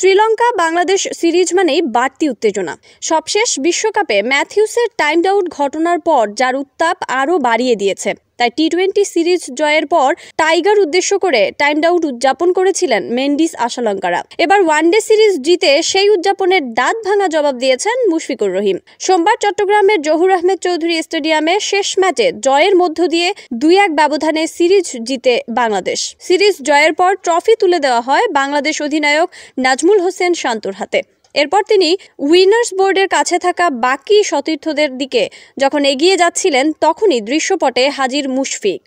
Sri Lanka Bangladesh series মানেই বাড়তি উত্তেজনা সবশেষ বিশ্বকাপে ম্যাথিউসের টাইমড আউট ঘটনার পর যার উত্তাপ আরও বাড়িয়ে দিয়েছে তাই টি টোয়েন্টি সিরিজ জয়ের পর টাইগার উদ্দেশ্য করে টাইম আউট উদযাপন করেছিলেন মেন্ডিস আশালঙ্কারা এবার ওয়ানডে সিরিজ জিতে সেই উদযাপনের দাঁত ভাঙা জবাব দিয়েছেন মুশফিকুর রহিম সোমবার চট্টগ্রামের জহুর আহমেদ চৌধুরী স্টেডিয়ামে শেষ ম্যাচে জয়ের মধ্য দিয়ে দুই এক ব্যবধানে সিরিজ জিতে বাংলাদেশ সিরিজ জয়ের পর ট্রফি তুলে দেওয়া হয় বাংলাদেশ অধিনায়ক নাজমুল হোসেন শান্তুর হাতে এরপর তিনি উইনার্স বোর্ডের কাছে থাকা বাকি সতীর্থদের দিকে যখন এগিয়ে যাচ্ছিলেন তখনই দৃশ্যপটে হাজির মুশফিক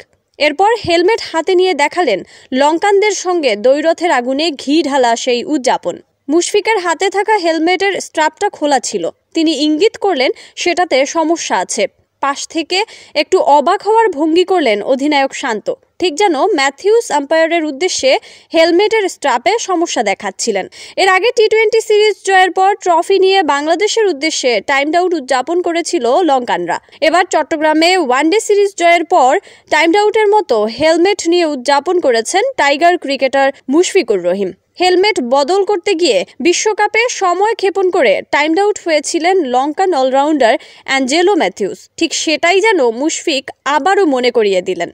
এরপর হেলমেট হাতে নিয়ে দেখালেন লঙ্কানদের সঙ্গে দৈরথের আগুনে ঘি ঢালা সেই উদযাপন মুশফিকের হাতে থাকা হেলমেটের স্ট্রাপটা খোলা ছিল তিনি ইঙ্গিত করলেন সেটাতে সমস্যা আছে পাশ থেকে একটু অবাক হওয়ার ভঙ্গি করলেন অধিনায়ক শান্ত ঠিক যেন ম্যাথিউস আম্পায়ারের উদ্দেশ্যে হেলমেটের স্ট্রাপে সমস্যা দেখাচ্ছিলেন এর আগে টি টোয়েন্টি সিরিজ জয়ের পর ট্রফি নিয়ে বাংলাদেশের উদ্দেশ্যে টাইম ডাউট উদযাপন করেছিল লঙ্কানরা এবার চট্টগ্রামে ওয়ানডে সিরিজ জয়ের পর টাইম ডাউটের মতো হেলমেট নিয়ে উদযাপন করেছেন tiger cricketer Mushfiqur Rahim helmet বদল করতে গিয়ে বিশ্বকাপে সময় ক্ষেপণ করে টাইমড আউট হয়েছিলেন লঙ্কান অলরাউন্ডার অ্যাঞ্জেলো ম্যাথিউস ঠিক সেটাই যেন মুশফিক আবারও মনে করিয়ে দিলেন